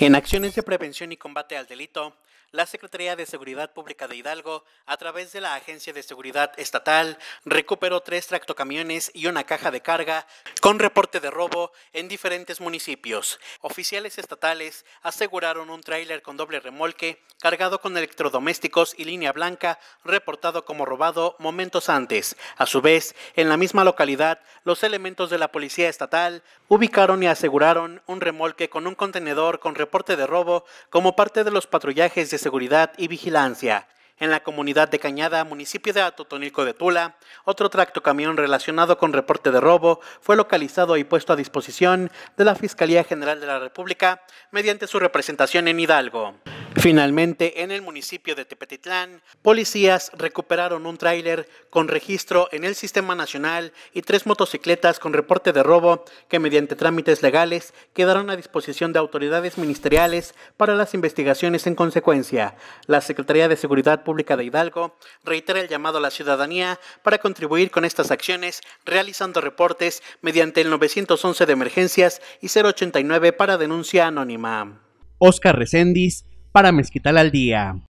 En acciones de prevención y combate al delito, la Secretaría de Seguridad Pública de Hidalgo, a través de la Agencia de Seguridad Estatal, recuperó tres tractocamiones y una caja de carga con reporte de robo en diferentes municipios. Oficiales estatales aseguraron un tráiler con doble remolque cargado con electrodomésticos y línea blanca reportado como robado momentos antes. A su vez, en la misma localidad, los elementos de la policía estatal ubicaron y aseguraron un remolque con un contenedor con reporte de robo como parte de los patrullajes de seguridad y vigilancia en la comunidad de Cañada, municipio de Atotonilco de Tula, otro tracto camión relacionado con reporte de robo fue localizado y puesto a disposición de la Fiscalía General de la República mediante su representación en Hidalgo. Finalmente, en el municipio de Tepetitlán, policías recuperaron un tráiler con registro en el Sistema Nacional y tres motocicletas con reporte de robo que mediante trámites legales quedaron a disposición de autoridades ministeriales para las investigaciones en consecuencia. La Secretaría de Seguridad Pública de Hidalgo reitera el llamado a la ciudadanía para contribuir con estas acciones realizando reportes mediante el 911 de emergencias y 089 para denuncia anónima. Oscar Recendis para Mezquital al Día.